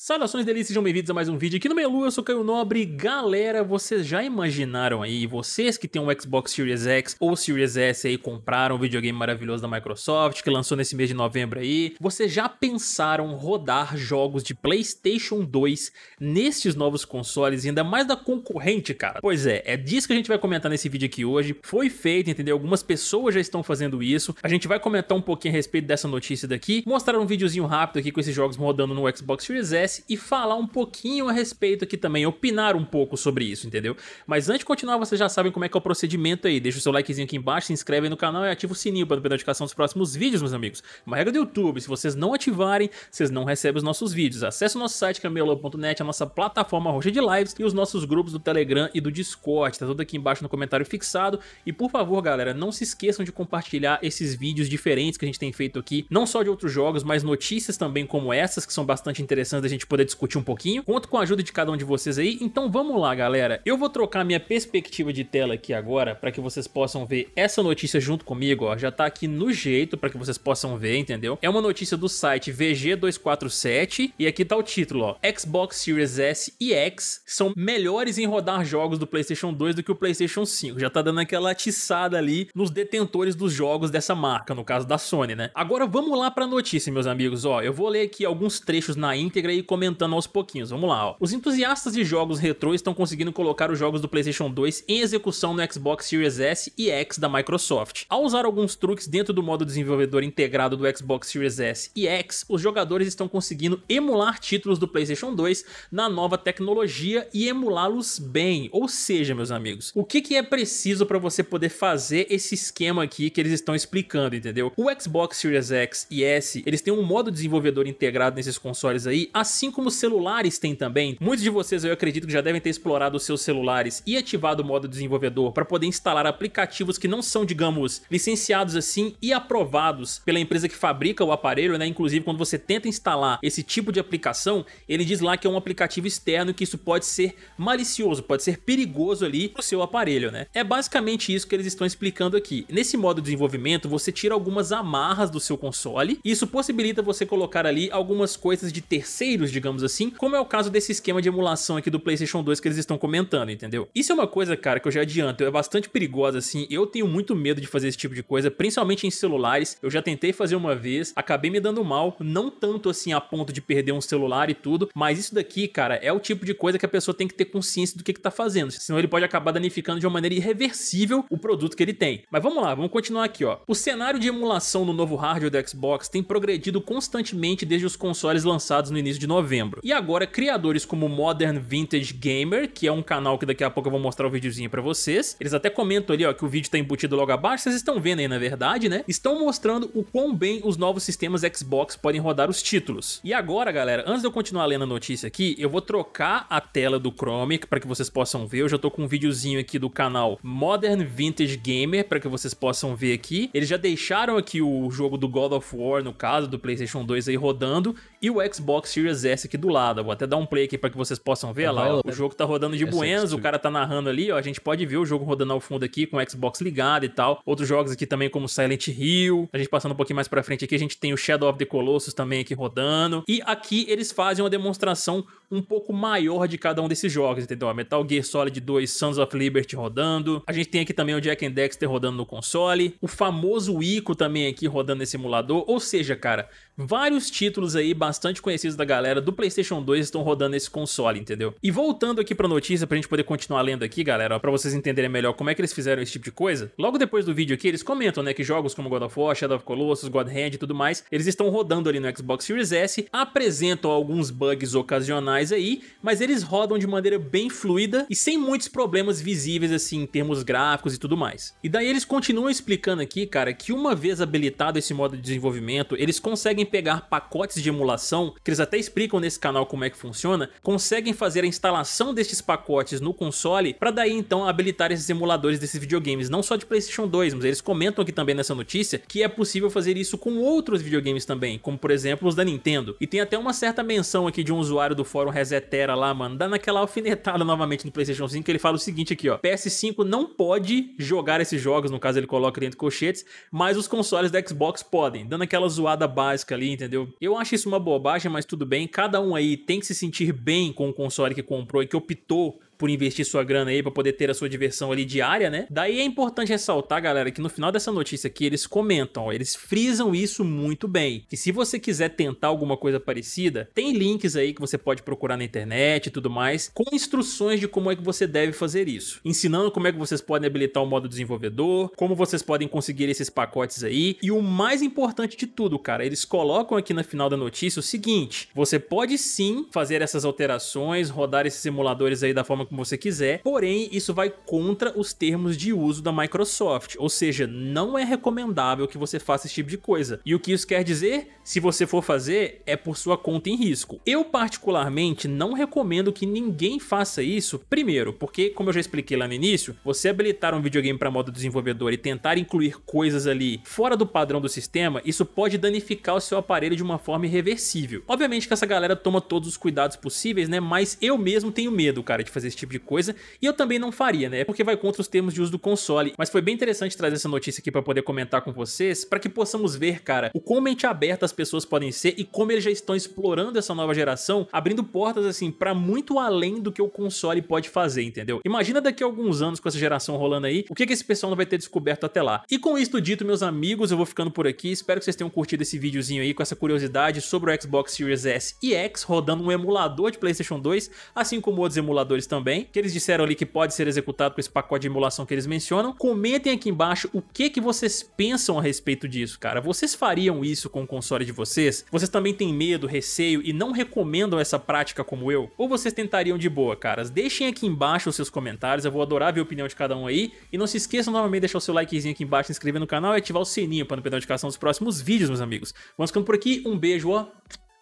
Saudações delícias, sejam bem-vindos a mais um vídeo aqui no Melu, Lua, eu sou Caio Nobre. Galera, vocês já imaginaram aí, vocês que tem um Xbox Series X ou Series S aí, compraram um videogame maravilhoso da Microsoft, que lançou nesse mês de novembro aí, vocês já pensaram rodar jogos de Playstation 2 nesses novos consoles, ainda mais da concorrente, cara? Pois é, é disso que a gente vai comentar nesse vídeo aqui hoje, foi feito, entendeu? Algumas pessoas já estão fazendo isso, a gente vai comentar um pouquinho a respeito dessa notícia daqui, mostrar um videozinho rápido aqui com esses jogos rodando no Xbox Series S, e falar um pouquinho a respeito aqui também, opinar um pouco sobre isso, entendeu? Mas antes de continuar, vocês já sabem como é que é o procedimento aí. Deixa o seu likezinho aqui embaixo, se inscreve no canal e ativa o sininho para não perder a notificação dos próximos vídeos, meus amigos. Uma regra do YouTube, se vocês não ativarem, vocês não recebem os nossos vídeos. Acesse o nosso site, camelo.net é a nossa plataforma roxa de lives e os nossos grupos do Telegram e do Discord. Tá tudo aqui embaixo no comentário fixado. E por favor, galera, não se esqueçam de compartilhar esses vídeos diferentes que a gente tem feito aqui, não só de outros jogos, mas notícias também como essas, que são bastante interessantes da gente gente poder discutir um pouquinho. Conto com a ajuda de cada um de vocês aí. Então vamos lá, galera. Eu vou trocar minha perspectiva de tela aqui agora para que vocês possam ver essa notícia junto comigo, ó. Já tá aqui no jeito para que vocês possam ver, entendeu? É uma notícia do site VG247 e aqui tá o título, ó. Xbox Series S e X são melhores em rodar jogos do PlayStation 2 do que o PlayStation 5. Já tá dando aquela atiçada ali nos detentores dos jogos dessa marca, no caso da Sony, né? Agora vamos lá para a notícia, meus amigos, ó. Eu vou ler aqui alguns trechos na íntegra comentando aos pouquinhos. Vamos lá, ó. Os entusiastas de jogos retrô estão conseguindo colocar os jogos do PlayStation 2 em execução no Xbox Series S e X da Microsoft. Ao usar alguns truques dentro do modo desenvolvedor integrado do Xbox Series S e X, os jogadores estão conseguindo emular títulos do PlayStation 2 na nova tecnologia e emulá-los bem. Ou seja, meus amigos, o que, que é preciso para você poder fazer esse esquema aqui que eles estão explicando, entendeu? O Xbox Series X e S, eles têm um modo desenvolvedor integrado nesses consoles aí, assim assim como celulares têm também. Muitos de vocês eu acredito que já devem ter explorado os seus celulares e ativado o modo desenvolvedor para poder instalar aplicativos que não são, digamos, licenciados assim e aprovados pela empresa que fabrica o aparelho, né? Inclusive, quando você tenta instalar esse tipo de aplicação, ele diz lá que é um aplicativo externo que isso pode ser malicioso, pode ser perigoso ali pro seu aparelho, né? É basicamente isso que eles estão explicando aqui. Nesse modo de desenvolvimento, você tira algumas amarras do seu console, e isso possibilita você colocar ali algumas coisas de terceiro digamos assim, como é o caso desse esquema de emulação aqui do PlayStation 2 que eles estão comentando, entendeu? Isso é uma coisa, cara, que eu já adianto, é bastante perigosa assim. Eu tenho muito medo de fazer esse tipo de coisa, principalmente em celulares. Eu já tentei fazer uma vez, acabei me dando mal, não tanto assim a ponto de perder um celular e tudo, mas isso daqui, cara, é o tipo de coisa que a pessoa tem que ter consciência do que que tá fazendo, senão ele pode acabar danificando de uma maneira irreversível o produto que ele tem. Mas vamos lá, vamos continuar aqui, ó. O cenário de emulação no novo hardware do Xbox tem progredido constantemente desde os consoles lançados no início de novembro. E agora, criadores como Modern Vintage Gamer, que é um canal que daqui a pouco eu vou mostrar o um videozinho pra vocês, eles até comentam ali, ó, que o vídeo tá embutido logo abaixo, vocês estão vendo aí, na verdade, né? Estão mostrando o quão bem os novos sistemas Xbox podem rodar os títulos. E agora, galera, antes de eu continuar lendo a notícia aqui, eu vou trocar a tela do Chrome para que vocês possam ver. Eu já tô com um videozinho aqui do canal Modern Vintage Gamer para que vocês possam ver aqui. Eles já deixaram aqui o jogo do God of War, no caso, do PlayStation 2 aí rodando, e o Xbox Series XS aqui do lado. Vou até dar um play aqui para que vocês possam ver. Olha lá, tá o jogo tá rodando de Buenos, o cara tá narrando ali, ó. A gente pode ver o jogo rodando ao fundo aqui com o Xbox ligado e tal. Outros jogos aqui também como Silent Hill. A gente passando um pouquinho mais para frente aqui, a gente tem o Shadow of the Colossus também aqui rodando. E aqui eles fazem uma demonstração um pouco maior de cada um desses jogos, entendeu? A Metal Gear Solid 2 Sons of Liberty rodando, a gente tem aqui também o Jack and Dexter rodando no console, o famoso Ico também aqui rodando nesse emulador, ou seja, cara, vários títulos aí bastante conhecidos da galera do PlayStation 2 estão rodando nesse console, entendeu? E voltando aqui pra notícia, pra gente poder continuar lendo aqui, galera, para vocês entenderem melhor como é que eles fizeram esse tipo de coisa, logo depois do vídeo aqui eles comentam, né, que jogos como God of War, Shadow of Colossus, God Hand e tudo mais, eles estão rodando ali no Xbox Series S, apresentam alguns bugs ocasionais mais aí, mas eles rodam de maneira bem fluida e sem muitos problemas visíveis assim em termos gráficos e tudo mais. E daí eles continuam explicando aqui, cara, que uma vez habilitado esse modo de desenvolvimento, eles conseguem pegar pacotes de emulação, que eles até explicam nesse canal como é que funciona, conseguem fazer a instalação destes pacotes no console para daí então habilitar esses emuladores desses videogames, não só de PlayStation 2, mas eles comentam aqui também nessa notícia que é possível fazer isso com outros videogames também, como por exemplo os da Nintendo. E tem até uma certa menção aqui de um usuário do fórum Resetera lá, mano, dando aquela alfinetada novamente no PlayStation 5, que ele fala o seguinte aqui, ó. PS5 não pode jogar esses jogos, no caso ele coloca dentro de colchetes, mas os consoles da Xbox podem, dando aquela zoada básica ali, entendeu? Eu acho isso uma bobagem, mas tudo bem. Cada um aí tem que se sentir bem com o console que comprou e que optou por investir sua grana aí para poder ter a sua diversão ali diária, né? Daí é importante ressaltar, galera, que no final dessa notícia aqui eles comentam, ó, eles frisam isso muito bem. E se você quiser tentar alguma coisa parecida, tem links aí que você pode procurar na internet e tudo mais, com instruções de como é que você deve fazer isso, ensinando como é que vocês podem habilitar o modo desenvolvedor, como vocês podem conseguir esses pacotes aí. E o mais importante de tudo, cara, eles colocam aqui na final da notícia o seguinte: você pode sim fazer essas alterações, rodar esses simuladores aí da forma como você quiser, porém isso vai contra os termos de uso da Microsoft, ou seja, não é recomendável que você faça esse tipo de coisa. E o que isso quer dizer? Se você for fazer, é por sua conta em risco. Eu particularmente não recomendo que ninguém faça isso, primeiro, porque como eu já expliquei lá no início, você habilitar um videogame para modo desenvolvedor e tentar incluir coisas ali fora do padrão do sistema, isso pode danificar o seu aparelho de uma forma irreversível. Obviamente que essa galera toma todos os cuidados possíveis, né? Mas eu mesmo tenho medo, cara, de fazer esse tipo de coisa, e eu também não faria, né? É porque vai contra os termos de uso do console. Mas foi bem interessante trazer essa notícia aqui para poder comentar com vocês, para que possamos ver, cara, o quão mente aberta as pessoas podem ser e como eles já estão explorando essa nova geração, abrindo portas assim para muito além do que o console pode fazer, entendeu? Imagina daqui a alguns anos com essa geração rolando aí, o que que esse pessoal não vai ter descoberto até lá. E com isto dito, meus amigos, eu vou ficando por aqui. Espero que vocês tenham curtido esse videozinho aí com essa curiosidade sobre o Xbox Series S e X rodando um emulador de PlayStation 2, assim como outros emuladores também que eles disseram ali que pode ser executado com esse pacote de emulação que eles mencionam. Comentem aqui embaixo o que, que vocês pensam a respeito disso, cara. Vocês fariam isso com o console de vocês? Vocês também têm medo, receio e não recomendam essa prática como eu? Ou vocês tentariam de boa, caras? Deixem aqui embaixo os seus comentários, eu vou adorar ver a opinião de cada um aí. E não se esqueçam novamente de deixar o seu likezinho aqui embaixo, se inscrever no canal e ativar o sininho para não perder a notificação dos próximos vídeos, meus amigos. Vamos ficando por aqui, um beijo, ó.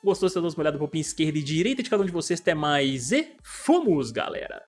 Gostou? Você dá uma olhada pro pin esquerda e direita de cada um de vocês. Até mais e fomos, galera!